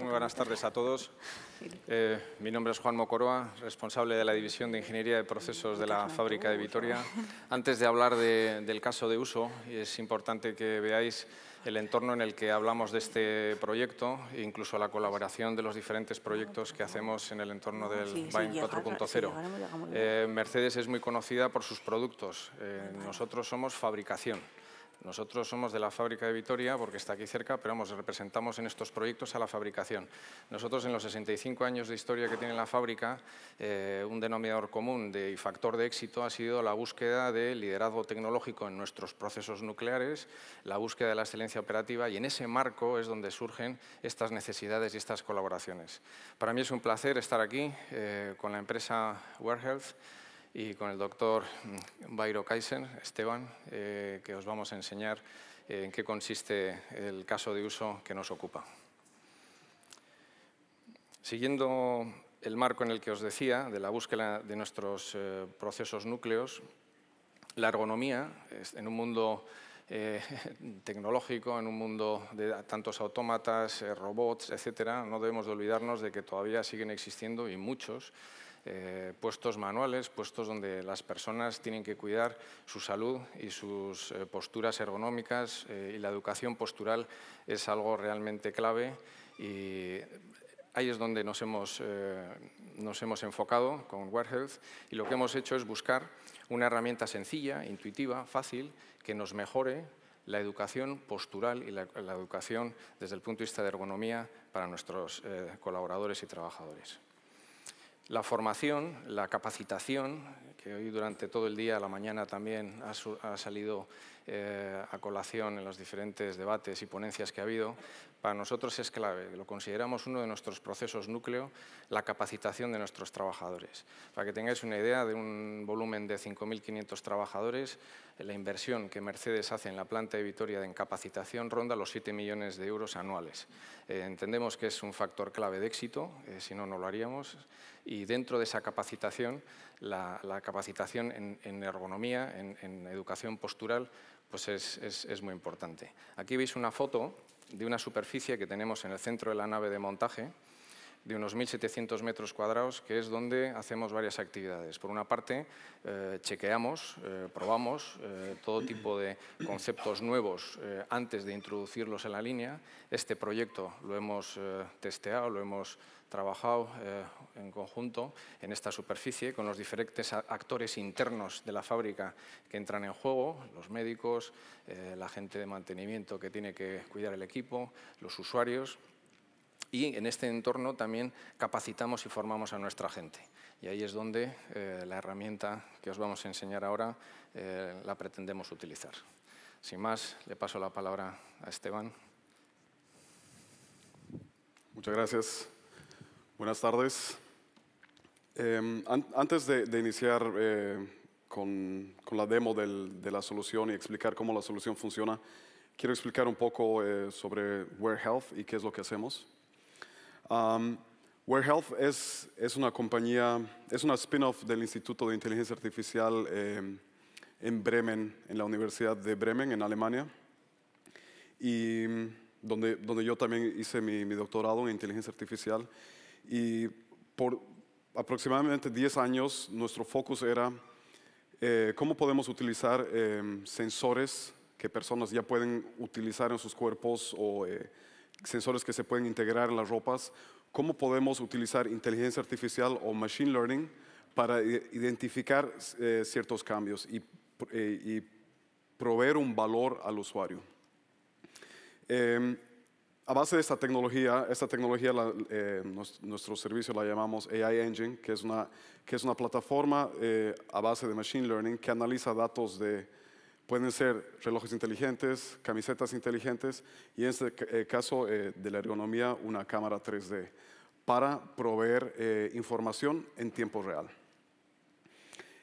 Muy buenas tardes a todos. Eh, mi nombre es Juan Mocoroa, responsable de la División de Ingeniería de Procesos de la Fábrica de Vitoria. Antes de hablar del caso de uso, es importante que veáis el entorno en el que hablamos de este proyecto e incluso la colaboración de los diferentes proyectos que hacemos en el entorno del Vine 4.0. Eh, Mercedes es muy conocida por sus productos. Eh, nosotros somos fabricación. Nosotros somos de la fábrica de Vitoria, porque está aquí cerca, pero vamos, representamos en estos proyectos a la fabricación. Nosotros en los 65 años de historia que tiene la fábrica, eh, un denominador común de, y factor de éxito ha sido la búsqueda de liderazgo tecnológico en nuestros procesos nucleares, la búsqueda de la excelencia operativa y en ese marco es donde surgen estas necesidades y estas colaboraciones. Para mí es un placer estar aquí eh, con la empresa WareHealth, y con el doctor mm, Bayro Kaiser, Esteban, eh, que os vamos a enseñar eh, en qué consiste el caso de uso que nos ocupa. Siguiendo el marco en el que os decía, de la búsqueda de nuestros eh, procesos núcleos, la ergonomía, en un mundo tecnológico, en un mundo de tantos autómatas, robots, etcétera, no debemos de olvidarnos de que todavía siguen existiendo y muchos eh, puestos manuales, puestos donde las personas tienen que cuidar su salud y sus eh, posturas ergonómicas eh, y la educación postural es algo realmente clave y ahí es donde nos hemos, enfocado con Wear Health y lo que hemos hecho es buscar una herramienta sencilla, intuitiva, fácil, que nos mejore la educación postural y la, la educación desde el punto de vista de ergonomía para nuestros colaboradores y trabajadores. La formación, la capacitación, que hoy durante todo el día, la mañana también ha, ha salido eh, a colación en los diferentes debates y ponencias que ha habido, para nosotros es clave. Lo consideramos uno de nuestros procesos núcleo, la capacitación de nuestros trabajadores. Para que tengáis una idea de un volumen de 5.500 trabajadores, la inversión que Mercedes hace en la planta de Vitoria en capacitación ronda los 7 millones de euros anuales. Eh, entendemos que es un factor clave de éxito, eh, si no, no lo haríamos. Y dentro de esa capacitación, la, capacitación en, ergonomía, en, en educación postural, pues es, muy importante. Aquí veis una foto de una superficie que tenemos en el centro de la nave de montaje, de unos 1.700 metros cuadrados, que es donde hacemos varias actividades. Por una parte, eh, chequeamos, eh, probamos eh, todo tipo de conceptos nuevos antes de introducirlos en la línea. Este proyecto lo hemos testeado, lo hemos trabajado en conjunto en esta superficie con los diferentes actores internos de la fábrica que entran en juego, los médicos, la gente de mantenimiento que tiene que cuidar el equipo, los usuarios y en este entorno también capacitamos y formamos a nuestra gente. Y ahí es donde eh, la herramienta que os vamos a enseñar ahora eh, la pretendemos utilizar. Sin más, le paso la palabra a Esteban. Muchas gracias. Buenas tardes. Em, antes de, iniciar eh, con, la demo de la solución y explicar cómo la solución funciona, quiero explicar un poco sobre Where Health y qué es lo que hacemos. Um, Health es, es, una compañía, es una spin-off del Instituto de Inteligencia Artificial em, en Bremen, en la Universidad de Bremen, en Alemania, y mm, donde, donde yo también hice mi, doctorado en inteligencia artificial. Y por aproximadamente 10 años nuestro focus era eh, cómo podemos utilizar em, sensores que personas ya pueden utilizar en sus cuerpos o eh, sensores que se pueden integrar en las ropas, cómo podemos utilizar inteligencia artificial o machine learning para identificar eh, ciertos cambios eh, y, proveer un valor al usuario. Em, a base de esta tecnología, esta tecnología, eh, nuestro servicio la llamamos AI Engine, que es una, que es una plataforma a base de machine learning que analiza datos de Pueden ser relojes inteligentes, camisetas inteligentes y en este eh, caso eh, de la ergonomía una cámara 3D para proveer eh, información en tiempo real.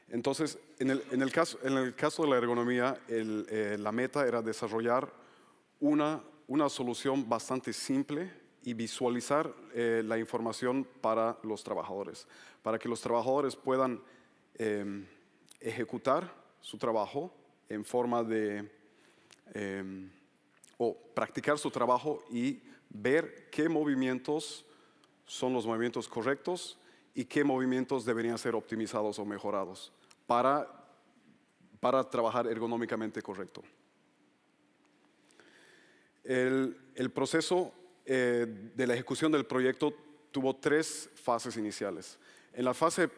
Entonces, en el, en el, caso, de la ergonomía, la meta era desarrollar una, solución bastante simple y visualizar la información para los trabajadores, para que los trabajadores puedan em, ejecutar su trabajo en forma de em, o practicar su trabajo y ver qué movimientos son los movimientos correctos y qué movimientos deberían ser optimizados o mejorados para, para trabajar ergonómicamente correcto. El, proceso eh, de la ejecución del proyecto tuvo tres fases iniciales. En la, fase,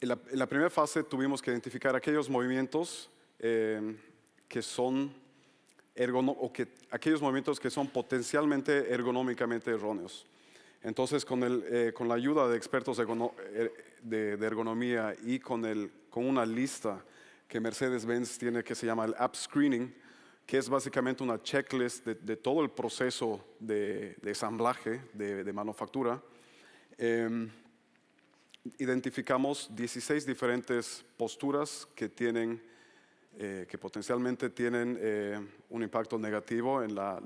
en la primera fase tuvimos que identificar aquellos movimientos eh, que son o que, aquellos movimientos que son potencialmente ergonómicamente erróneos. Entonces, con, el, eh, con la ayuda de expertos er, de, de, ergonomía y con, el, con una lista que Mercedes-Benz tiene que se llama el App Screening, que es básicamente una checklist de, de todo el proceso de, ensamblaje, de, manufactura, em, identificamos 16 diferentes posturas que tienen eh, que potencialmente tienen eh, un impacto negativo en la,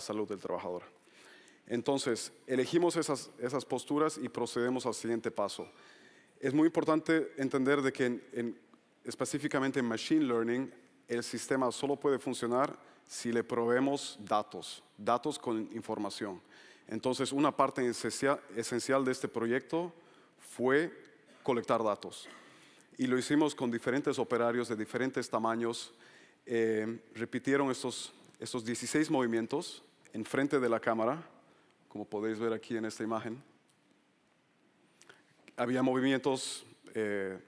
salud del trabajador. Entonces, elegimos esas, posturas y procedemos al siguiente paso. Es muy importante entender de que específicamente en Machine Learning, el sistema solo puede funcionar si le proveemos datos, datos con información. Entonces, una parte esencial de este proyecto fue colectar datos y lo hicimos con diferentes operarios de diferentes tamaños. Eh, repitieron estos, estos 16 movimientos en frente de la cámara, como podéis ver aquí en esta imagen. Había movimientos, eh,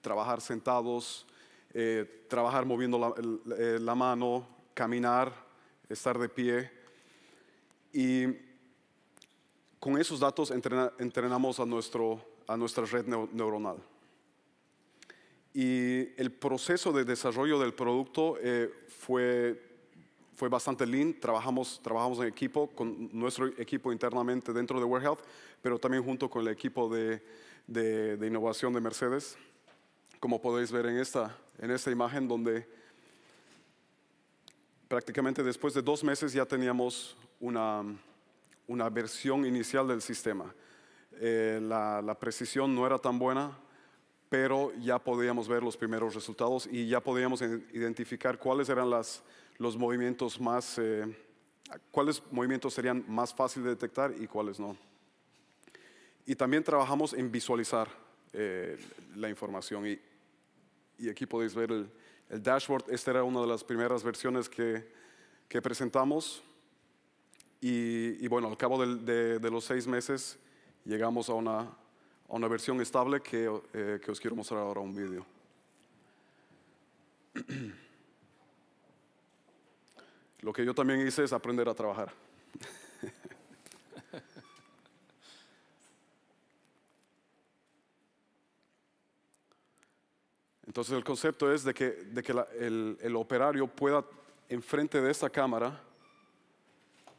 trabajar sentados, eh, trabajar moviendo la, mano, caminar, estar de pie. Y con esos datos entrenamos a, nuestro, a nuestra red neuronal y el proceso de desarrollo del producto eh, fue, fue bastante lean. Trabajamos, trabajamos en equipo, con nuestro equipo internamente dentro de Wear Health, pero también junto con el equipo de, de, innovación de Mercedes, como podéis ver en esta, en esta imagen donde prácticamente después de dos meses ya teníamos una, una versión inicial del sistema. Eh, la precisión no era tan buena, pero ya podíamos ver los primeros resultados y ya podíamos identificar cuáles eran las, los movimientos más, eh, cuáles movimientos serían más fáciles de detectar y cuáles no. Y también trabajamos en visualizar eh, la información y, y, aquí podéis ver el, dashboard. Esta era una de las primeras versiones que, que presentamos y, bueno, al cabo de, de los seis meses llegamos a una a una versión estable eh, que, os quiero mostrar ahora un vídeo. Lo que yo también hice es aprender a trabajar. Entonces el concepto es de que, el, el, operario pueda, enfrente de esta cámara,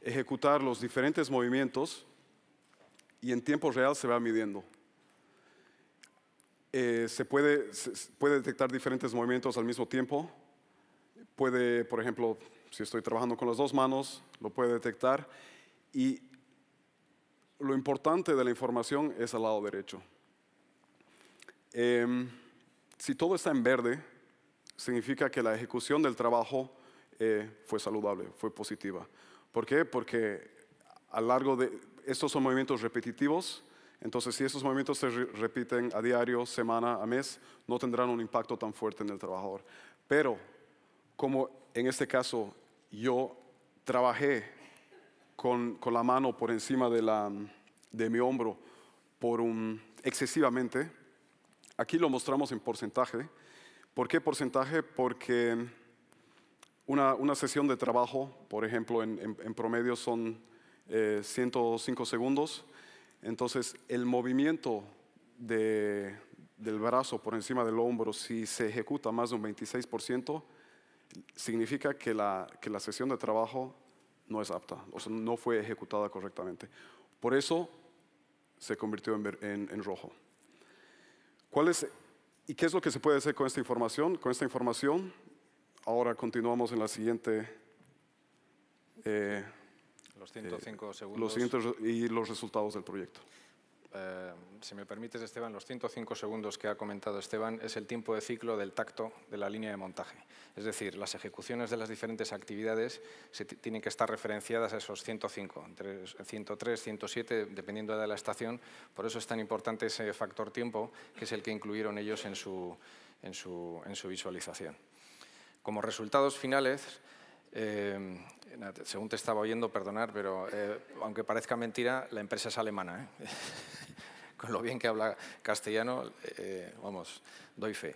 ejecutar los diferentes movimientos y en tiempo real se va midiendo. Eh, se, puede, puede detectar diferentes movimientos al mismo tiempo. Puede, por ejemplo, si estoy trabajando con las dos manos, lo puede detectar. Y lo importante de la información es al lado derecho. Em, si todo está en verde, significa que la ejecución del trabajo eh, fue saludable, fue positiva. ¿Por qué? Porque a lo largo de estos son movimientos repetitivos entonces, si esos movimientos se repiten a diario, semana, a mes, no tendrán un impacto tan fuerte en el trabajador. Pero, como en este caso yo trabajé con, la mano por encima de, mi hombro por un, excesivamente, aquí lo mostramos en porcentaje. ¿Por qué porcentaje? Porque una, sesión de trabajo, por ejemplo, en, promedio son 105 eh, segundos entonces, el movimiento del brazo por encima del hombro, si se ejecuta más de un 26%, significa que la, sesión de trabajo no es apta, o sea, no fue ejecutada correctamente. Por eso se convirtió en, rojo. ¿Cuál ¿Y qué es lo que se puede hacer con esta información? Con esta información, ahora continuamos en la siguiente... Eh, los 105 eh, segundos. y los resultados del proyecto. Eh, si me permites, Esteban, los 105 segundos que ha comentado Esteban es el tiempo de ciclo del tacto de la línea de montaje. Es decir, las ejecuciones de las diferentes actividades tienen que estar referenciadas a esos 105, entre 103, 107, dependiendo de la estación. Por eso es tan importante ese factor tiempo, que es el que incluyeron ellos en su visualización. Como resultados finales, eh, según te estaba oyendo, perdonar, pero eh, aunque parezca mentira, la empresa es alemana. ¿eh? Con lo bien que habla castellano, vamos, doy fe.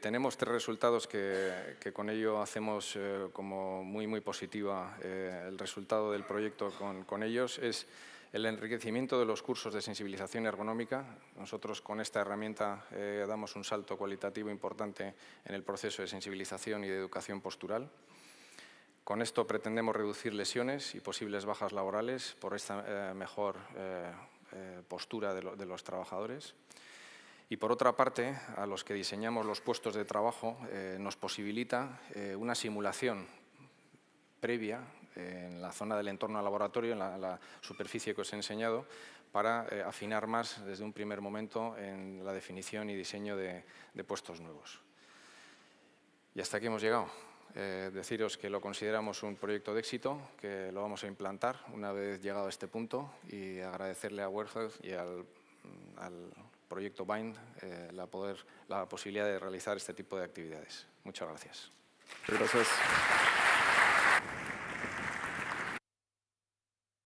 tenemos tres resultados que, con ello hacemos como muy, muy positiva el resultado del proyecto con, con ellos. Es el enriquecimiento de los cursos de sensibilización ergonómica. Nosotros con esta herramienta eh, damos un salto cualitativo importante en el proceso de sensibilización y de educación postural. Con esto pretendemos reducir lesiones y posibles bajas laborales por esta eh, mejor eh, postura de, los trabajadores. Y por otra parte, a los que diseñamos los puestos de trabajo nos posibilita una simulación previa en la zona del entorno al laboratorio, en la, superficie que os he enseñado, para eh, afinar más desde un primer momento en la definición y diseño de, puestos nuevos. Y hasta aquí hemos llegado. Eh, deciros que lo consideramos un proyecto de éxito, que lo vamos a implantar una vez llegado a este punto y agradecerle a Warehouse y al, proyecto Bind eh, la, poder, la posibilidad de realizar este tipo de actividades. Muchas gracias. Gracias.